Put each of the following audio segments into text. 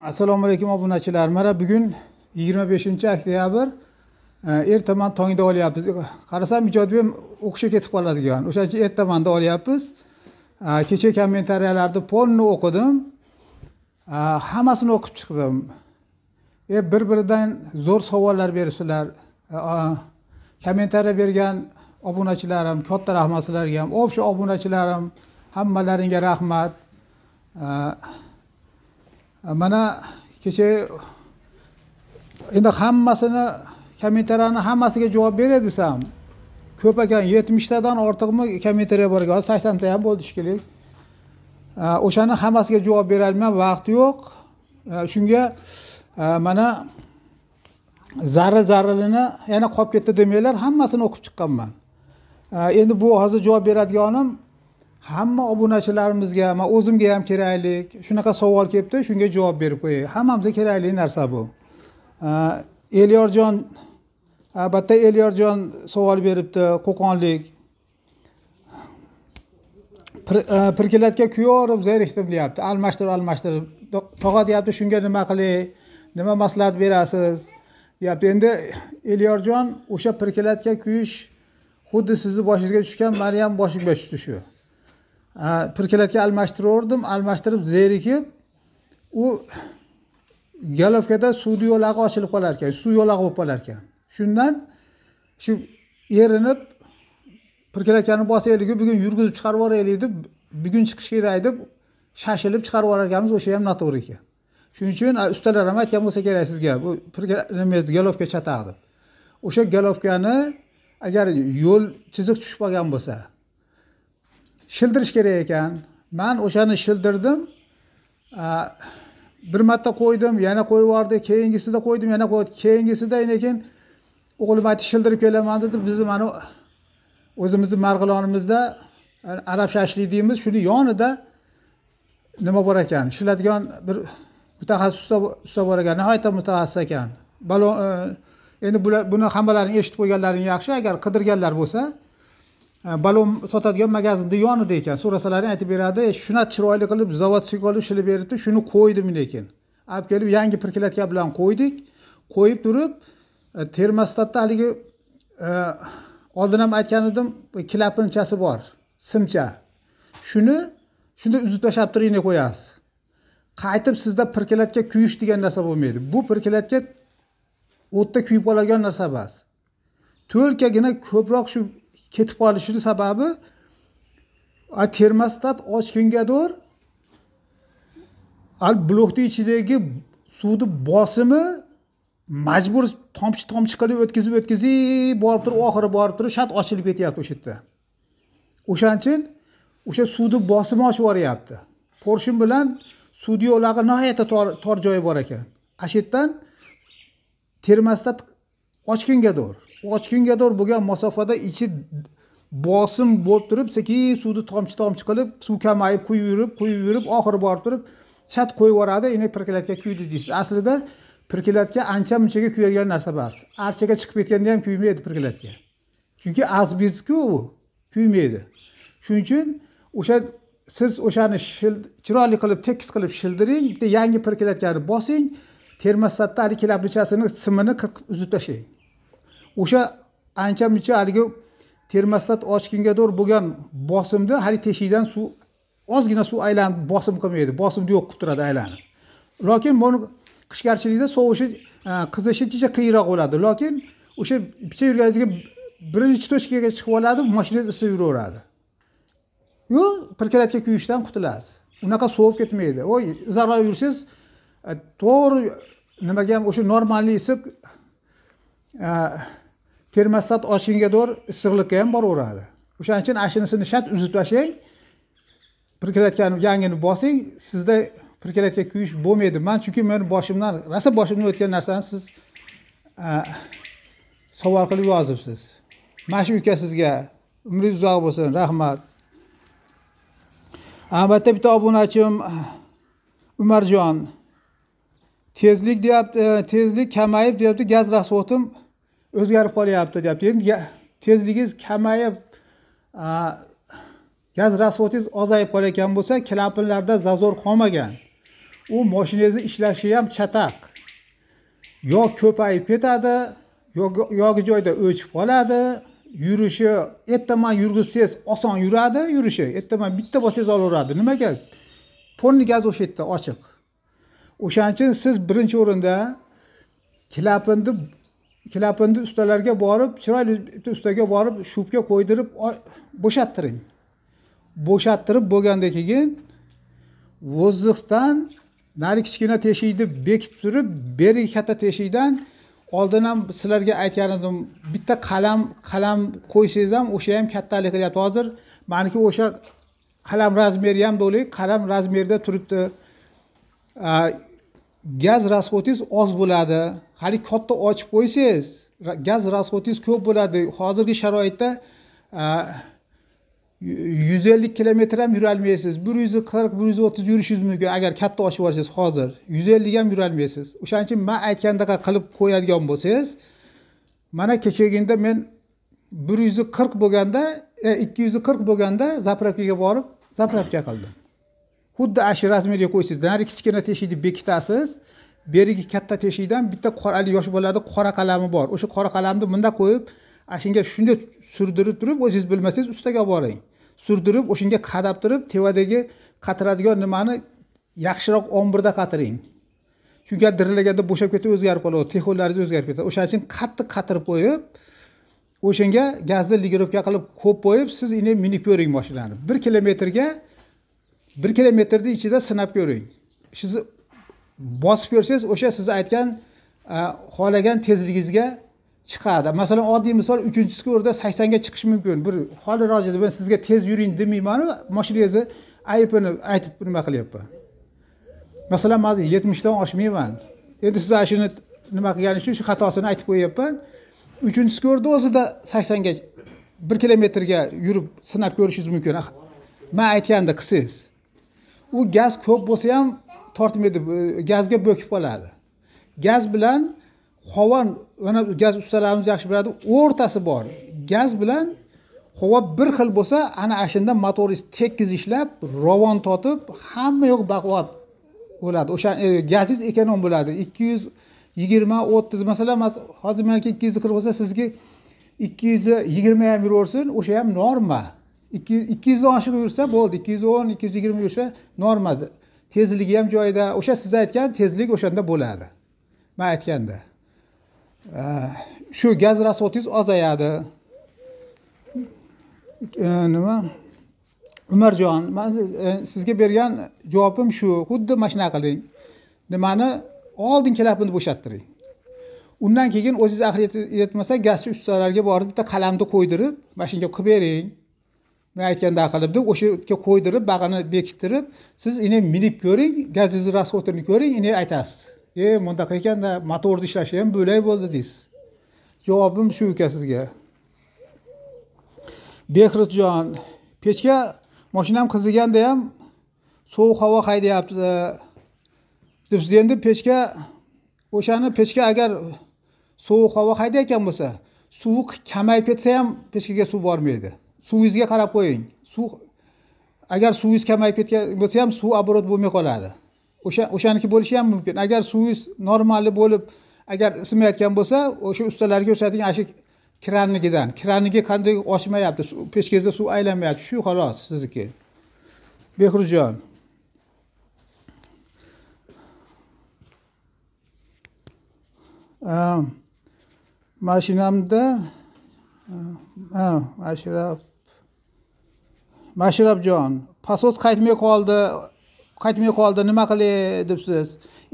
assalomu alaykum obunachilar mana bugun yigirma beshinchi oktyabr e, ertaman tongda olyapmiz e, qarasam ijodbek o'qishga ketib qoladigan o'shaning uchun ertamanda olyapmiz e, kecha kommentariyalarni polni o'qidim hammasini o'qib chiqdim e bir biridan zo'r savollar beribsizlar kommentariya bergan obunachilarim katta rahmat sizlarga ham общий obunachilarim hammalaringga rahmat mana kecha endi hammasini kommentariyani hammasiga javob beray desam ko'p ekan yetmishtadan ortiqmi kommentariya bor ekan hozir saksonta ham bo'ldi shekilli o'shani hammasiga javob berolmayman vaqt yo'q shunga mana zarra zarrilini yana qolib ketdi demanglar hammasini o'qib chiqqanman endi bu hozir javob beradiganim hamma obunachilarimizga man o'zimga ham keraklik shunaqa savol kelibdi shunga javob berib qo'yay hammamizga kerakli narsa bu elyorjon albatta elyorjon savol beribdi qo'qonlik pirkilatga kuyorib zerikdim deyapti almashtir almashtir tog'a deyapti shunga nima qilay nima maslahat berasiz deyapti endi elyorjon o'sha pirkilatga kuyish xuddi sizni boshingizga tushgan mani ham boshimga tushdi shu pirkilatga almashtiraverdim almashtirib zerikib u galovkada suvni yo'lag'i ochilib qolar ekan suv yo'lag'i bo'lib qolar ekan shundan shu erinib pirkilatkani bosaylik bugun yurgizib chiqarib yuboraylik deb bugun chiqish kerak deb shashilib chiqarib yuborar ekanmiz o'sha ham noto'g'ri ekan shuning uchun ustalar ham aytgan bo'lsa kerak sizga bu nimangizni galovka chatag'i deb o'sha galovkani agar yo'l chiziq tushib qolgan bo'lsa shildirish kerak ekan man o'shani shildirdim bir marta qo'ydim yana qo'yib yubordi keyingisida qo'ydim yana qo'ydi keyingisida lekin o'g'lim aytdi shildirib kelaman dedi bizni mana o'zimizni marg'ilonimizda arab shashlik deymiz shuni yonida nima bor ekan shiladigan bir mutaxassis usta bor ekan nihoyatda mutaxassis ekan balon e, endi bular buni hammalaring eshitib qo'yganlaring yaxshi agar qidirganlar bo'lsa balon sotadigan magazinni yonida ekan so'rasalaring aytib beradi shunaqa chiroyli qilib zavodskiy olib shilib beribdi shuni qo'ydim lekin olib kelib yangi pirklatka bilan qo'ydik qo'yib turib e, termostatni haligi e, oldin ham aytgan edim kilapinchasi bor simcha shuni shunday uzib tashlab turib qo'yasiz qaytib sizda pirkilatga kuyish degan narsa bo'lmaydi bu pirkilatga o'tda kuyib qoladigan narsa emas to'lkagina ko'proq shu ketib qolishini sababi termostat ochgungadir blokni ichidagi suvni bosimi majbur tomchi tomchi qilib o'tkazib o'tkazib borib turib oxiri borib turib shat ochilib ketyapti o'sha yerda o'shaning uchun o'sha suvni bosimi oshib yuboryapti porshin bilan suvni yo'lag'i nihoyatda tor joyi bor ekan ana shu yerdan termostat ochgungadir ochgungador bo'lgan masofada ichi bosim bo'lib turib sekin suvni tomchi tomchi qilib suv kamayib quyib yurib quyib yurib oxiri borib turib shat qo'yib yuboradi endi pirkilatga kuydi deysiz aslida pirkilatga ancha munchaga kuyadigan narsa emas archaga chiqib ketganda ham kuymaydi pirkilatga chunki azbizku u kuymaydi shuning uchun o'sha siz o'shani chiroyli qilib tekis qilib shildiring bitta yangi pirkilatgani bosing termostatda haligi kilapnichasini simini uzib tashlang o'sha ancha muncha haligi termostat ochkingadir bo'lgan bosimni haligi teshikdan suv ozgina suv aylanib bosim qilmaydi bosimni yo'q qilib turadi aylanib lokin buni qishgarchilikda sovishi e, qizishi juda qiyinroq bo'ladi lokin o'sha picha yurganingizga birinchi точкаga chiqib oladi mashinangiz isib yuraveradi yo pirkalatga kuyishdan qutulasiz unaqa sovib ketmaydi voy izarroq yursangiz e, to'g'ri nimaga ham o'sha normalniy isib e, termostat ochishingga dor issiqlikka ham boraveradi o'shaning uchun ana shunisini shart uzib tashlang pirkiratgani yangini bosing sizda pirkiratga kuyish bo'lmaydi man chunki meni boshimdan rosa boshimdan o'tgan narsani siz savol qilib yozibsiz mana shu uka sizga umringiz uzoq bo'lsin rahmat albatta bitta obunachim umarjon tezlik deyapti tezlik kamayib deyapti gaz расходim o'zgarib qolyapti deyapti endi tezligingiz kamayib gaz расходingiz ozayib qolayotgan bo'lsa klapanlarda zazor qolmagan u moshinangizni ishlashi ham chataq yo ko'payib ketadi yoki joyda o'chib qoladi yurishi ertaman yurgizsangiz oson yuradi yurishi ertaman bitta bossangiz olaveradi nimaga тонный gaz o'sha yerda ochiq o'shaning uchun siz birinchi o'rinda klapanni klapinni ustalarga borib chiroyli bitta ustaga borib shubka qo'ydirib bo'shattiring bo'shattirib bo'lgandan keyin vo'zziqdan narigi kichkina teshikni bekitib turib berigi katta teshikdan oldin ham sizlarga aytgan edim bitta qalam qalam qo'ysangiz ham o'sha ham kattalik qilyapti hozir maniki o'sha qalam razmeri ham deylik qalam razmerida turibdi gaz расходingiz oz bo'ladi hali katta ochib qo'ysangiz gaz расходingiz ko'p bo'ladi hozirgi sharoitda yuz ellik kilometr ham yurolmaysiz bir yuz qirq bir yuz o'ttiz yurishingiz mumkin agar katta ochib yuborsangiz hozir yuz ellik ham yurolmaysiz o'shaning uchun man aytgandaqa qilib qo'yadigan bo'lsangiz mana kechaginda men bir yuz qirq bo'lganda e, ikki yuz qirq bo'lganda zapravkaga borib zapravka qildim xuddi ana shu razmerga qo'ysangiz narigi kichkina teshikni bekitasiz berigi katta teshikdan bitta qora haligi yosh bolalarda qora qalami bor o'sha qora qalamni bundaq qo'yib ana shunga shunday surdirib turib o'zingiz bilmasangiz ustaga olib boring surdirib o'shanga qadab turib tevadagi qatiradigan nimani yaxshiroq ombirda qatiring chunki dirillaganda bo'shab ketib o'zgarib qoladi texolaringiz o'zgarib ketadi o'shaning uchun qattiq qatirib qo'yib o'shanga gazni ligirovka qilib ko'p qo'yib siz endi minipyoring moshinani bir kilometrga bir kilometrni ichida sinab ko'ring sizni bosib ko'rsangiz o'sha siz aytgan e, xohlagan tezligingizga chiqadi masalan oddiy misol uchinchi ko'rda saksonga chiqish mumkin bir holi rojida men sizga tez yuring demaymanu moshinangizni aybini aytib nima qilyapman masalan man yetmishdan oshmayman endi siz ana shuni nima qilgani uchun shu xatosini aytib qo'yyapman uchinchi skorni o'zida saksonga bir kilometrga yurib sinab ko'rishingiz mumkin ah, man aytganda qilsangiz u gaz ko'p bo'lsa ham tortmaydi e, gazga bo'kib qoladi gaz bilan hovon mana gaz ustalarimiz yaxshi biladi o'rtasi bor gaz bilan havo bir xil bo'lsa ana shunda motoringiz tekis ishlab ravon totib hamma yoq baquvvat bo'ladi o'sha e, gazingiz ekonom bo'ladi ikki yuz yigirma o'ttiz masalan hozir meniki ikki yuz qirq bo'lsa sizniki ikki yuz yigirma ham yuraversin o'sha ham norma ikki yuzdan oshiq yursa bo'ldi ikki yuz o'n ikki yuz yigirma yursa norma tezligi ham joyida o'sha siz aytgan tezlik o'shanda bo'ladi man aytganda shu gaz расходingiz ozayadi nima umarjon man e, sizga bergan javobim shu xuddi mana shunaqa qiling nimani oldin klapanni bo'shattiring undan keyin o'zingiz ahli yetmasa gazchi ustalarga borib bitta qalamni qo'ydirib mashinaga qilib bering men aytganday qilib deb o'sha yerga qo'ydirib bag'ini bekittirib siz ini minib ko'ring gazingizni расходini ko'ring ini aytasiz e bunaqa ekanda motorni ishlashi ham bo'lak bo'ldi deysiz javobim shu ekan sizga behrizjon pechka moshinam qiziganda ham sovuq havo haydayapti deb siz endi pechka o'shani pechka agar sovuq havo haydayotgan bo'lsa suvi kamayib ketsa ham pechkaga suv bormaydi suvingizga qarab qo'ying suv agar suvingiz kamayib ketgan bo'lsa ham suv оборот bo'lmay qoladi o'sha o'shaniki bo'lishi ham mumkin agar suvingiz normalni bo'lib agar isimayotgan bo'lsa o'sha ustalarga ko'rsating ana shu krannikidan kranigi qanday ochmayapti pechkangizda suv aylanmayapti shu xolos sizniki behruzjon mashinamda mashrab mashrabjon pasos qaytmay qoldi qaytmay qoldi nima qilay debsiz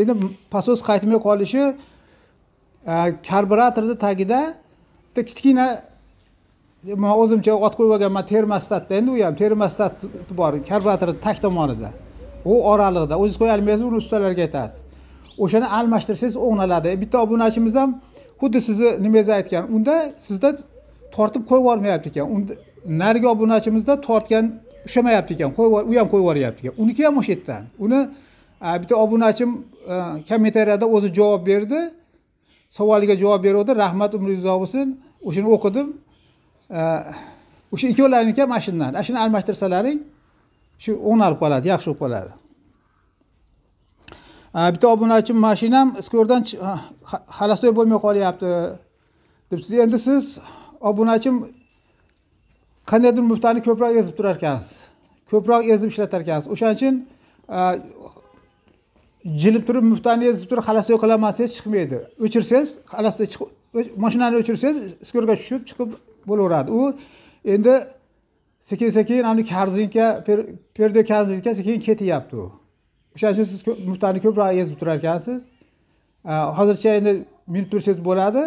endi pasos qaytmay qolishi e, karburatorni tagida bitta kichkina man o'zimcha ot qo'yib olganman termostatda endi u ham termostat bor karburatorni tag tomonida u oraliqda o'ziz qo'ya olmaysiz uni ustalarga aytasiz o'shani almashtirsangiz o'g'naladi e, bitta obunachimiz ham xuddi sizni nimangizni aytgan unda sizda tortib qo'yib yubormayapti ekan unda narigi obunachimizda tortgan ushlamayapti ekan u ham qo'yib yuboryapti ekan uniki ham o'sha yerdan uni bitta obunachim kommentariyada o'zi javob berdi savoliga javob beruvdi rahmat umri uzoq bo'lsin o'shani o'qidim o'sha ikkovlariniki ham mana shundan shuni almashtirsalaring shu o'nalib qoladi yaxshi bo'lib qoladi bitta obunachim mashinam skordan xalastoy bo'lmay qolyapti deb siz endi siz obunachim qandaydir muftani ko'proq ezib turar ekansiz ko'proq ezib ishlatar ekansiz o'shaning uchun jilib turib muftani ezib turib xalasoy qilaman chiqmaydi o'chirsangiz xolastoy mashinani o'chirsangiz skyorga tushib chiqib bo'laveradi u endi sekin sekin ani karzinka perdo karzinka sekin ketyapti u o'shaning uchun siz muftani ko'proq ezib turar ekansiz hozircha endi minib tursangiz bo'ladi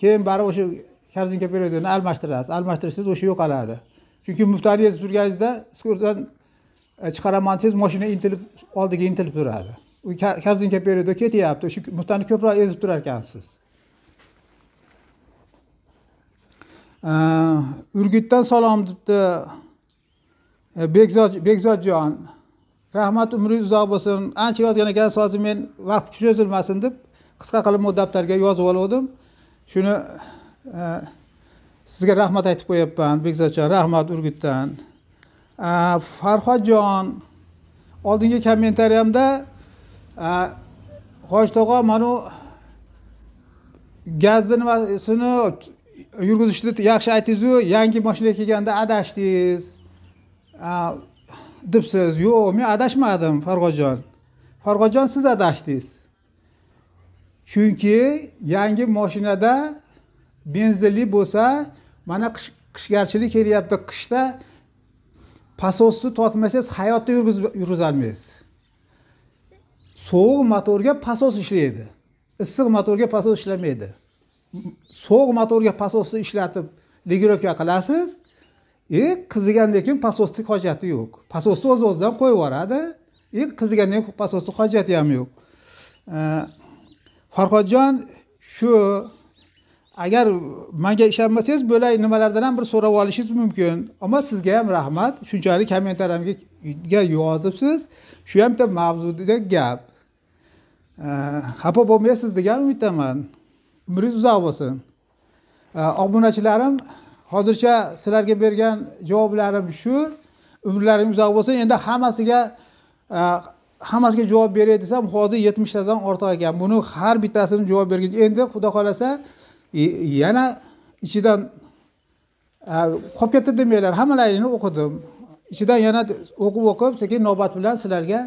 keyin baribir o'sha karzinka periodini almashtirasiz almashtirsangiz o'sha yo'qoladi chunki muftani yezib turganingizda siz e, chiqaraman desangiz moshina intilib oldiga intilib turadi u kazinka периодda ketyapti shu muftani ko'proq ezib turar ekansiz e, urgutdan salom debdi e, bekzod bekzodjon rahmat umringiz uzoq bo'lsin ancha yozgan ekansiz hozir men vaqt cho'zilmasin deb qisqa qilib daftarga yozib olgandim shuni sizga rahmat aytib qo'yapman bekzodjon rahmat urgutdan farhodjon oldingi kommentariyamda hoji tog'a manu gazni nimasini yurgizishni yaxshi aytdingizu yangi mashinaga kelganda adashdingiz debsiz yo'q men adashmadim farhodjon farhodjon siz adashdingiz chunki yangi moshinada benzinli bo'lsa mana qishgarchilik kelyapti qishda pasosni totmasangiz hayotda yurgizolmaysiz sovuq motorga pasos ishlaydi issiq motorga pasos ishlamaydi sovuq motorga pasosni ishlatib legirovka qilasiz и e, qizigandan keyin pasosni hojati yo'q pasosni o'z o'zidan qo'yib yuboradi и e, qizigandan keyin pasosni hojati ham yo'q farhodjon shu agar manga ishonmasangiz bo'lay nimalardan ham bir so'rab olishingiz mumkin ammo sizga ham rahmat shunchalik kommentariyamga yozibsiz shu ham bitta mavzuda gap xafa bo'lmaysiz degan umiddaman umringiz uzoq bo'lsin obunachilarim hozircha sizlarga bergan javoblarim shu umrlaringiz uzoq bo'lsin endi hammasiga e, hammasiga javob beray desam hozir yetmishtadan ortiq ekan buni har bittasini javob bergach endi xudo xohlasa yana ichidan qolib ketdi demanglar hammalaringni o'qidim ichidan yana o'qib o'qib sekin navbat bilan sizlarga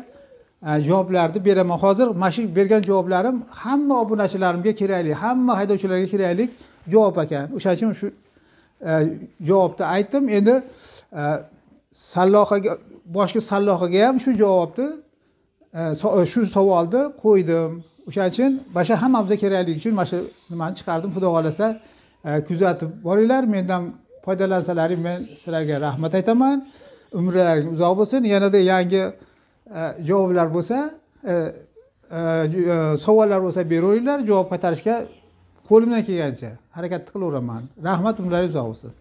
javoblarni beraman hozir mana shu bergan javoblarim hamma obunachilarimga kerakli hamma haydovchilarga kerakli javob ekan o'shaning uchun shu javobni aytdim endi sallohaga boshqa sallohaga ham shu javobni shu savolni qo'ydim o'sha uchun mana shu hammamizga kerakligi uchun mana shu nimani chiqardim xudo xohlasa e, kuzatib boringlar mendan foydalansalaring men sizlarga rahmat aytaman umrlaring uzoq bo'lsin yanada yangi e, javoblar bo'lsa e, savollar bo'lsa beraveringlar javob qaytarishga qo'limdan kelgancha harakat qilaveraman rahmat umrlaringiz uzoq bo'lsin